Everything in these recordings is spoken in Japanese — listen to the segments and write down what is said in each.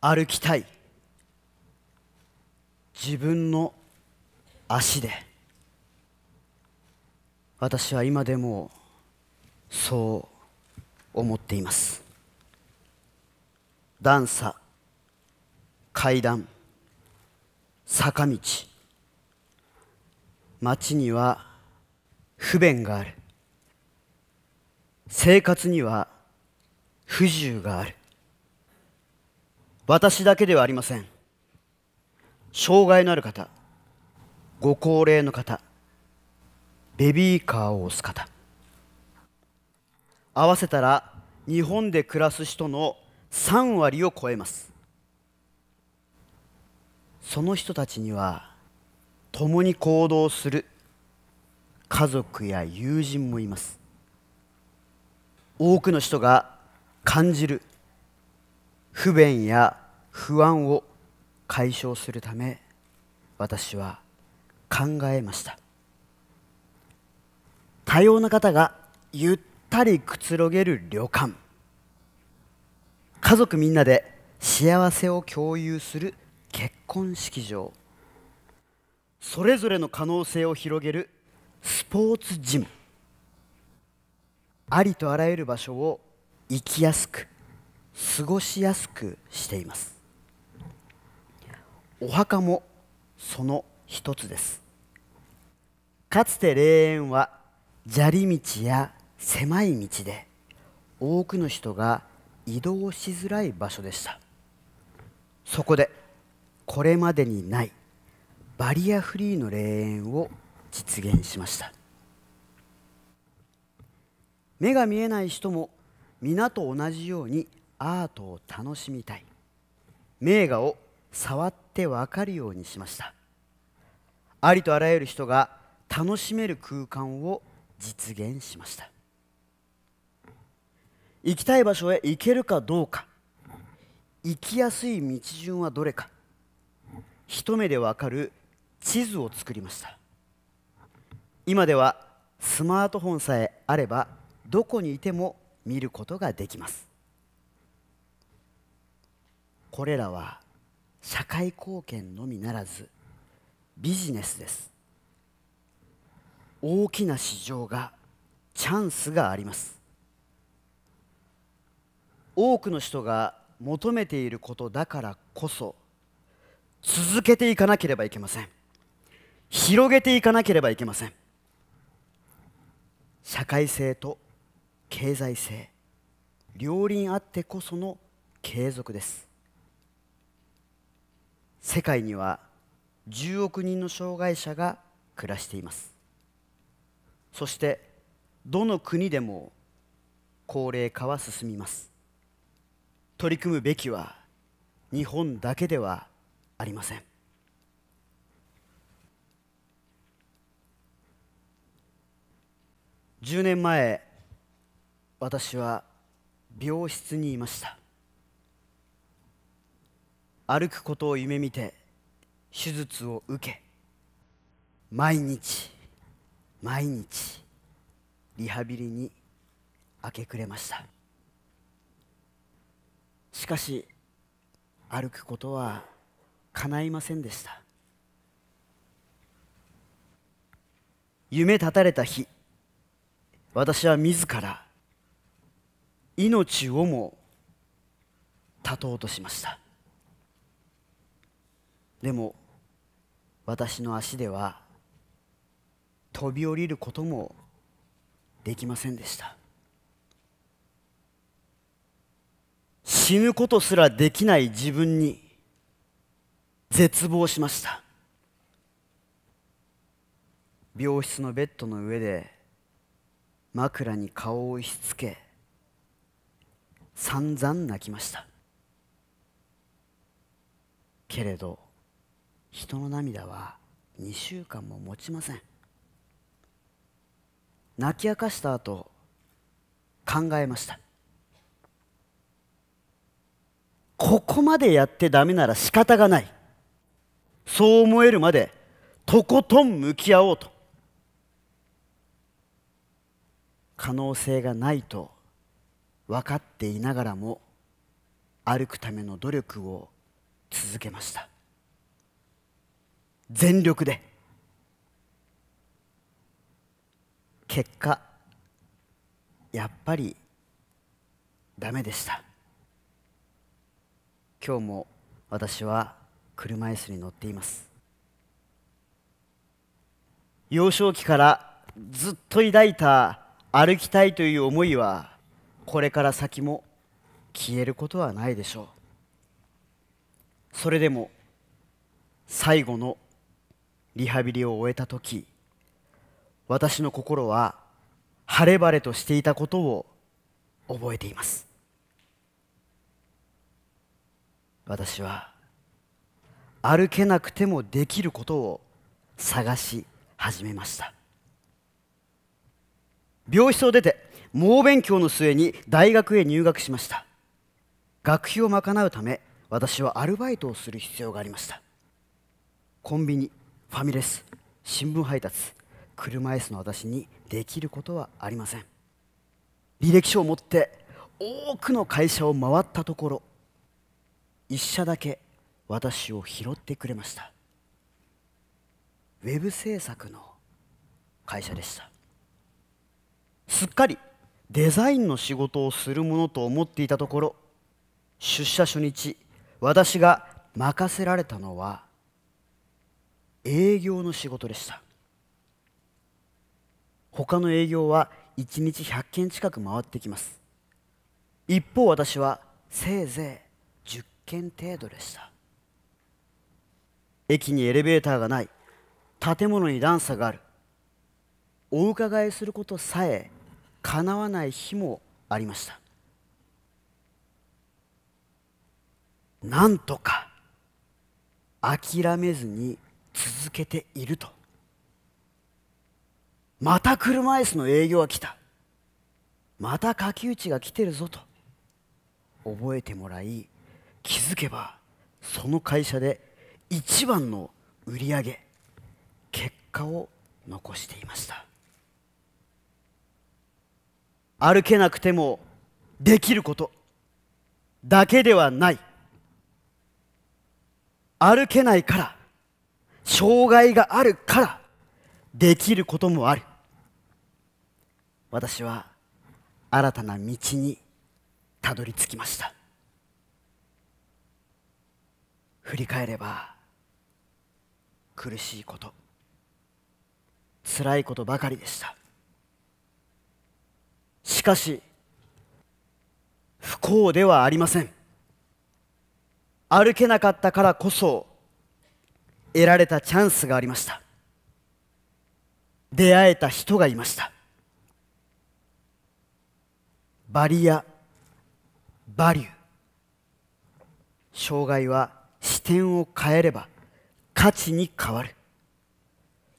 歩きたい自分の足で私は今でもそう思っています段差階段坂道街には不便がある生活には不自由がある私だけではありません障害のある方ご高齢の方ベビーカーを押す方合わせたら日本で暮らす人の3割を超えますその人たちには共に行動する家族や友人もいます多くの人が感じる不便や不安を解消するため私は考えました多様な方がゆったりくつろげる旅館家族みんなで幸せを共有する結婚式場それぞれの可能性を広げるスポーツジムありとあらゆる場所を生きやすく過ごしやすくしていますお墓もその一つですかつて霊園は砂利道や狭い道で多くの人が移動しづらい場所でしたそこでこれまでにないバリアフリーの霊園を実現しました目が見えない人も皆と同じようにアートを楽しみたい名画を触っててわかるようにしましたありとあらゆる人が楽しめる空間を実現しました行きたい場所へ行けるかどうか行きやすい道順はどれか一目で分かる地図を作りました今ではスマートフォンさえあればどこにいても見ることができますこれらは社会貢献のみならずビジネスです大きな市場がチャンスがあります多くの人が求めていることだからこそ続けていかなければいけません広げていかなければいけません社会性と経済性両輪あってこその継続です世界には10億人の障害者が暮らしていますそしてどの国でも高齢化は進みます取り組むべきは日本だけではありません10年前私は病室にいました歩くことを夢見て手術を受け毎日毎日リハビリに明け暮れましたしかし歩くことは叶いませんでした夢絶たれた日私は自ら命をも絶とうとしましたでも私の足では飛び降りることもできませんでした死ぬことすらできない自分に絶望しました病室のベッドの上で枕に顔を押しつけ散々泣きましたけれど人の涙は2週間も持ちません泣き明かした後考えましたここまでやってダメなら仕方がないそう思えるまでとことん向き合おうと可能性がないと分かっていながらも歩くための努力を続けました全力で結果やっぱりダメでした今日も私は車椅子に乗っています幼少期からずっと抱いた歩きたいという思いはこれから先も消えることはないでしょうそれでも最後のリハビリを終えた時私の心は晴れ晴れとしていたことを覚えています私は歩けなくてもできることを探し始めました病室を出て猛勉強の末に大学へ入学しました学費を賄うため私はアルバイトをする必要がありましたコンビニファミレス新聞配達車椅子の私にできることはありません履歴書を持って多くの会社を回ったところ一社だけ私を拾ってくれましたウェブ制作の会社でしたすっかりデザインの仕事をするものと思っていたところ出社初日私が任せられたのは営業の仕事でした他の営業は1日100件近く回ってきます一方私はせいぜい10件程度でした駅にエレベーターがない建物に段差があるお伺いすることさえかなわない日もありましたなんとか諦めずに続けているとまた車椅子の営業が来たまた書き打ちが来てるぞと覚えてもらい気づけばその会社で一番の売り上げ結果を残していました歩けなくてもできることだけではない歩けないから障害があるからできることもある私は新たな道にたどり着きました振り返れば苦しいこと辛いことばかりでしたしかし不幸ではありません歩けなかったからこそ得られたチャンスがありました出会えた人がいましたバリアバリュー障害は視点を変えれば価値に変わる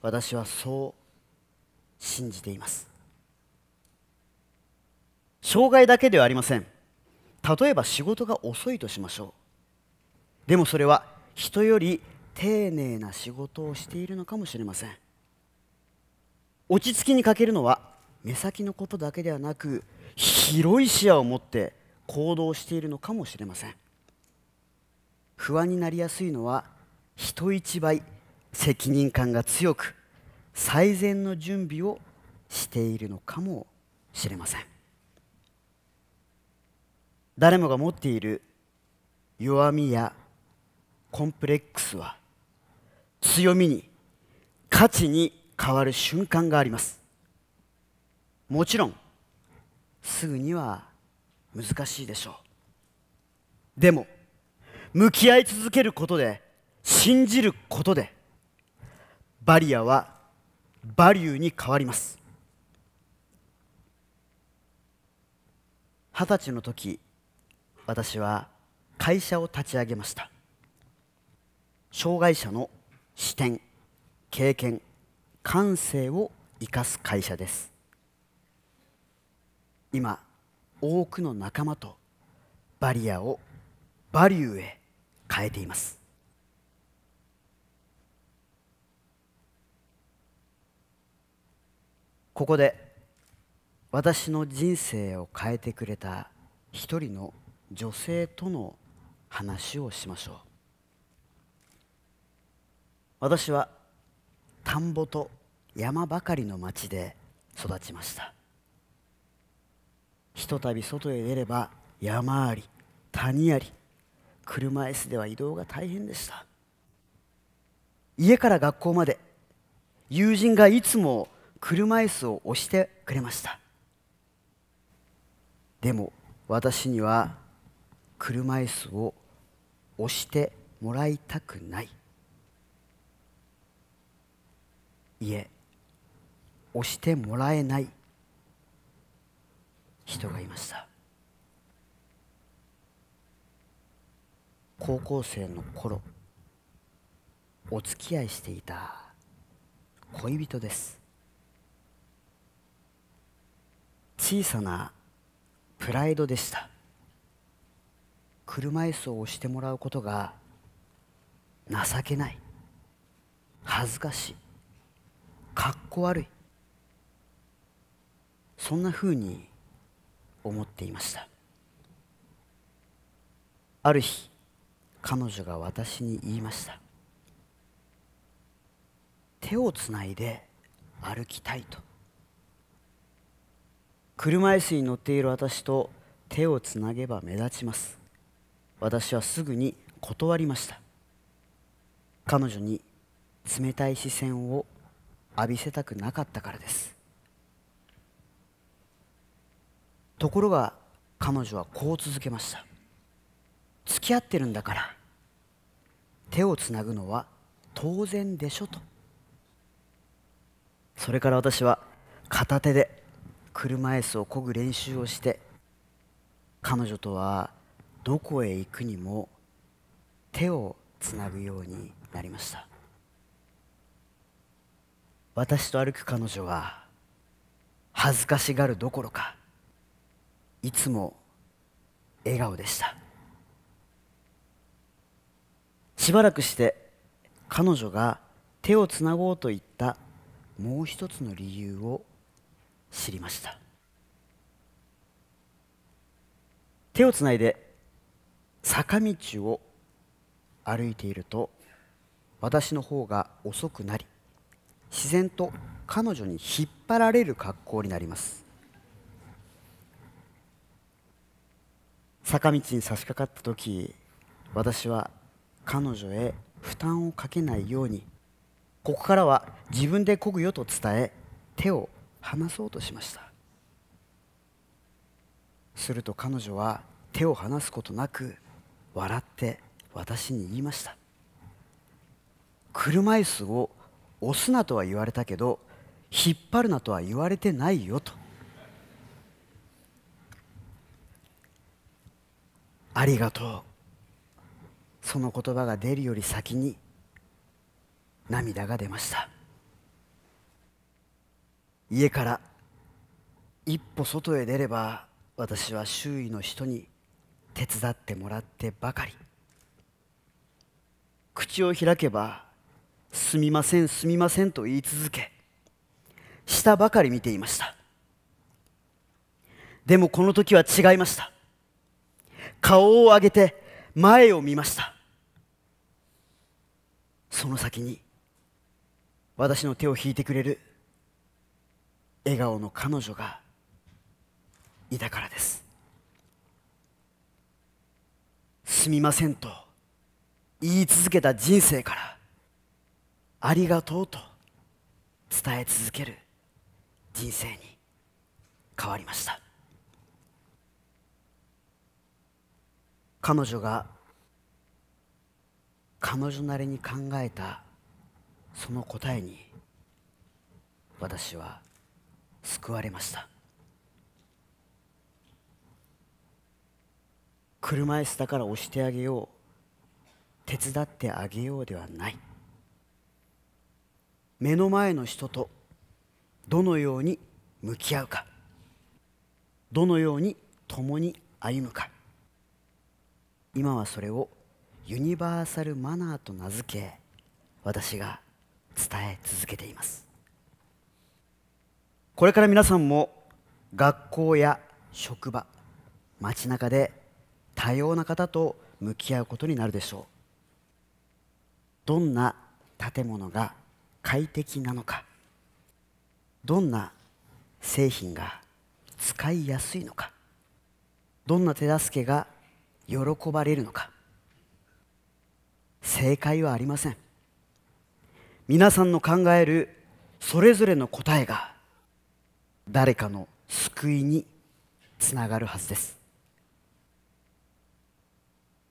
私はそう信じています障害だけではありません例えば仕事が遅いとしましょうでもそれは人より丁寧な仕事をしているのかもしれません落ち着きに欠けるのは目先のことだけではなく広い視野を持って行動しているのかもしれません不安になりやすいのは人一倍責任感が強く最善の準備をしているのかもしれません誰もが持っている弱みやコンプレックスは強みに価値に変わる瞬間がありますもちろんすぐには難しいでしょうでも向き合い続けることで信じることでバリアはバリューに変わります二十歳の時私は会社を立ち上げました障害者の視点経験感性を生かす会社です今多くの仲間とバリアをバリューへ変えていますここで私の人生を変えてくれた一人の女性との話をしましょう私は田んぼと山ばかりの町で育ちましたひとたび外へ出れば山あり谷あり車椅子では移動が大変でした家から学校まで友人がいつも車椅子を押してくれましたでも私には車椅子を押してもらいたくない家押してもらえない人がいました高校生の頃お付き合いしていた恋人です小さなプライドでした車椅子を押してもらうことが情けない恥ずかしいかっこ悪いそんなふうに思っていましたある日彼女が私に言いました手をつないで歩きたいと車椅子に乗っている私と手をつなげば目立ちます私はすぐに断りました彼女に冷たい視線を浴びせたくなかったからですところが彼女はこう続けました付き合ってるんだから手をつなぐのは当然でしょとそれから私は片手で車椅子をこぐ練習をして彼女とはどこへ行くにも手をつなぐようになりました私と歩く彼女は恥ずかしがるどころかいつも笑顔でしたしばらくして彼女が手をつなごうと言ったもう一つの理由を知りました手をつないで坂道を歩いていると私の方が遅くなり自然と彼女に引っ張られる格好になります坂道に差し掛かった時私は彼女へ負担をかけないようにここからは自分でこぐよと伝え手を離そうとしましたすると彼女は手を離すことなく笑って私に言いました車椅子を押すなとは言われたけど引っ張るなとは言われてないよとありがとうその言葉が出るより先に涙が出ました家から一歩外へ出れば私は周囲の人に手伝ってもらってばかり口を開けばすみませんすみませんと言い続け下ばかり見ていましたでもこの時は違いました顔を上げて前を見ましたその先に私の手を引いてくれる笑顔の彼女がいたからですすみませんと言い続けた人生からありがとうと伝え続ける人生に変わりました彼女が彼女なりに考えたその答えに私は救われました車椅子だから押してあげよう手伝ってあげようではない目の前の人とどのように向き合うかどのように共に歩むか今はそれをユニバーサルマナーと名付け私が伝え続けていますこれから皆さんも学校や職場街中で多様な方と向き合うことになるでしょうどんな建物が快適なのかどんな製品が使いやすいのかどんな手助けが喜ばれるのか正解はありません皆さんの考えるそれぞれの答えが誰かの救いにつながるはずです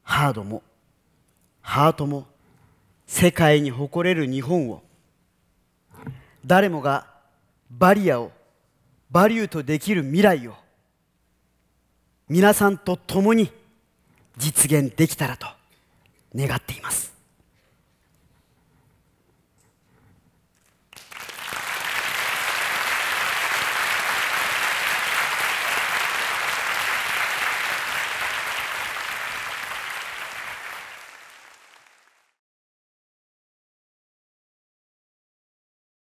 ハードもハートも世界に誇れる日本を誰もがバリアをバリューとできる未来を皆さんと共に実現できたらと願っています